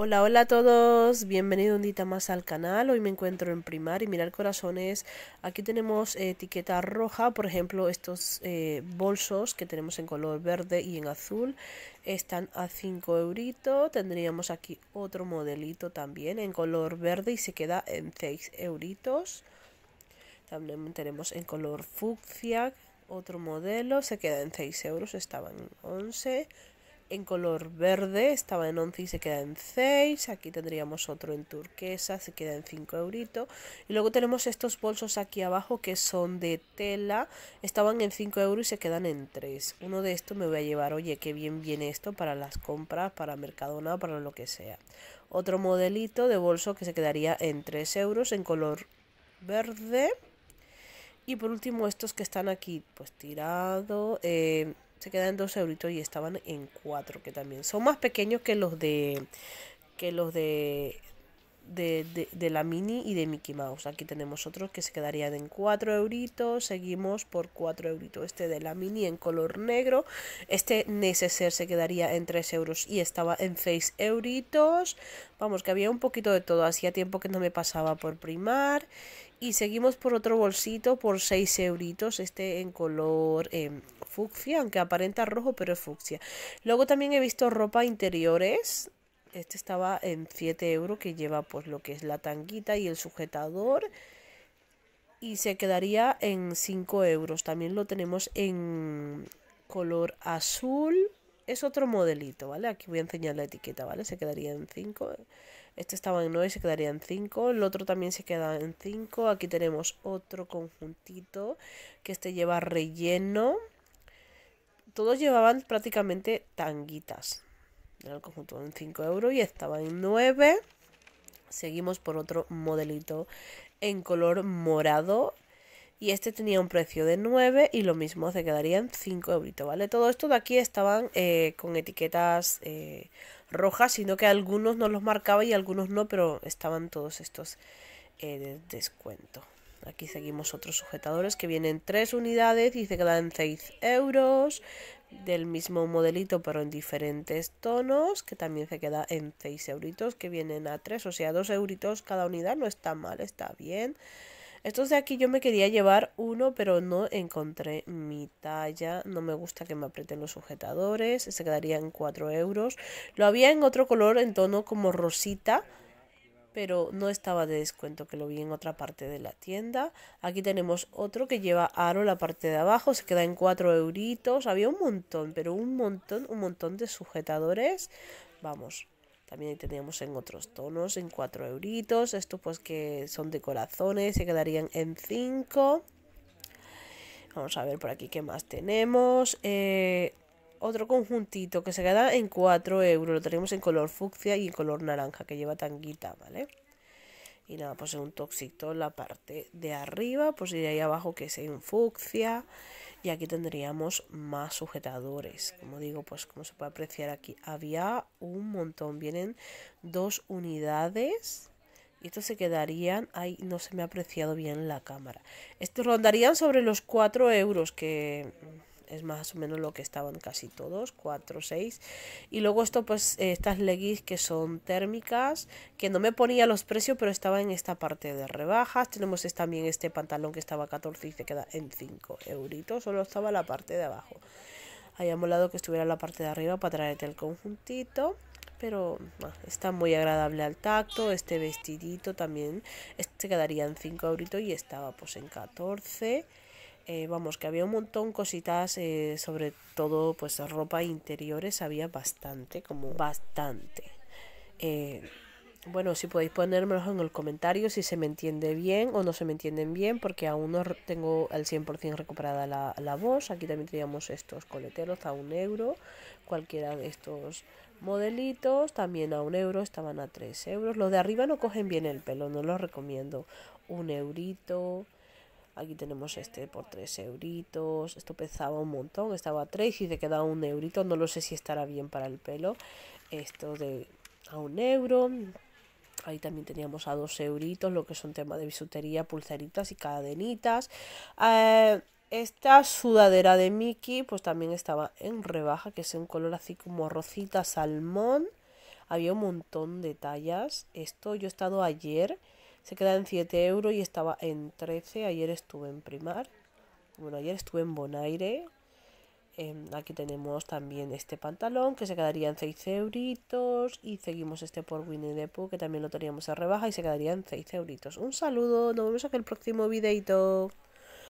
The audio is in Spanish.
Hola, hola a todos, bienvenido un día más al canal, hoy me encuentro en Primar y mirar corazones, aquí tenemos eh, etiqueta roja, por ejemplo estos eh, bolsos que tenemos en color verde y en azul, están a 5 euritos, tendríamos aquí otro modelito también en color verde y se queda en 6 euritos, también tenemos en color fucsia, otro modelo, se queda en 6 euros, estaba en 11 en color verde, estaba en 11 y se queda en 6, aquí tendríamos otro en turquesa, se queda en 5 euritos, y luego tenemos estos bolsos aquí abajo que son de tela, estaban en 5 euros y se quedan en 3, uno de estos me voy a llevar, oye, qué bien viene esto para las compras, para Mercadona, para lo que sea. Otro modelito de bolso que se quedaría en 3 euros en color verde. Y por último estos que están aquí, pues tirado. Eh, se quedan 2 euritos y estaban en 4, que también son más pequeños que los de que los de de, la Mini y de Mickey Mouse. Aquí tenemos otros que se quedarían en 4 euritos. Seguimos por 4 euritos. Este de la Mini en color negro. Este Neceser se quedaría en 3 euros y estaba en 6 euritos. Vamos, que había un poquito de todo. Hacía tiempo que no me pasaba por primar. Y seguimos por otro bolsito por 6 euritos. Este en color em, fucsia, aunque aparenta rojo, pero es fucsia. Luego también he visto ropa interiores. Este estaba en 7 euros, que lleva pues lo que es la tanguita y el sujetador. Y se quedaría en 5 euros. También lo tenemos en color azul. Es otro modelito, ¿vale? Aquí voy a enseñar la etiqueta, ¿vale? Se quedaría en 5 este estaba en 9, se quedaría en 5. El otro también se queda en 5. Aquí tenemos otro conjuntito que este lleva relleno todos llevaban prácticamente tanguitas. Era el conjunto en 5 euros y estaban en 9. Seguimos por otro modelito en color morado. Y este tenía un precio de 9 y lo mismo se quedarían 5 euros, ¿vale? Todo esto de aquí estaban eh, con etiquetas eh, rojas, sino que algunos no los marcaba y algunos no, pero estaban todos estos eh, de descuento. Aquí seguimos otros sujetadores que vienen tres unidades y se quedan 6 euros. Del mismo modelito pero en diferentes tonos, que también se queda en 6 euritos, que vienen a 3, o sea, 2 euritos cada unidad. No está mal, está bien. Estos de aquí yo me quería llevar uno, pero no encontré mi talla. No me gusta que me aprieten los sujetadores. Se quedaría en 4 euros. Lo había en otro color, en tono como rosita pero no estaba de descuento, que lo vi en otra parte de la tienda. Aquí tenemos otro que lleva aro la parte de abajo, se queda en 4 euritos. Había un montón, pero un montón, un montón de sujetadores. Vamos, también teníamos en otros tonos, en 4 euritos. Estos pues que son de corazones, se quedarían en 5. Vamos a ver por aquí qué más tenemos. Eh, otro conjuntito que se queda en 4 euros. Lo tenemos en color fucsia y en color naranja que lleva tanguita, ¿vale? Y nada, pues es un toxito en la parte de arriba, pues y de ahí abajo que es en fucsia. Y aquí tendríamos más sujetadores. Como digo, pues como se puede apreciar aquí, había un montón. Vienen dos unidades. Y estos se quedarían, ahí no se me ha apreciado bien la cámara. Estos rondarían sobre los 4 euros que es más o menos lo que estaban casi todos, 4, 6. Y luego esto, pues eh, estas leggings que son térmicas, que no me ponía los precios, pero estaba en esta parte de rebajas. Tenemos también este pantalón que estaba a 14 y se queda en 5 euritos, solo estaba la parte de abajo. habíamos lado que estuviera la parte de arriba para traerte el conjuntito pero ah, está muy agradable al tacto. Este vestidito también, este quedaría en 5 euritos y estaba pues en 14. Eh, vamos, que había un montón cositas, eh, sobre todo pues ropa interiores, había bastante, como bastante. Eh, bueno, si podéis ponérmelos en el comentario si se me entiende bien o no se me entienden bien, porque aún no tengo al 100% recuperada la, voz. Aquí también teníamos estos coleteros a un euro, cualquiera de estos modelitos, también a un euro, estaban a tres euros. Los de arriba no cogen bien el pelo, no los recomiendo. Un eurito. Aquí tenemos este por 3 euritos. Esto pesaba un montón, estaba a 3 y se quedaba un eurito. No lo sé si estará bien para el pelo. Esto de a un euro. Ahí también teníamos a 2 euritos, lo que son tema de bisutería, pulseritas y cadenitas. Eh, esta sudadera de Mickey, pues también estaba en rebaja, que es un color así como rosita salmón. Había un montón de tallas. Esto yo he estado ayer se queda en 7 euros y estaba en 13. Ayer estuve en Primar. Bueno, ayer estuve en Bonaire. Em, aquí tenemos también este pantalón que se quedaría en 6 euritos. Y seguimos este por Winnie the Pooh que también lo teníamos a rebaja y se quedaría en 6 euritos. Un saludo, nos vemos en el próximo videito.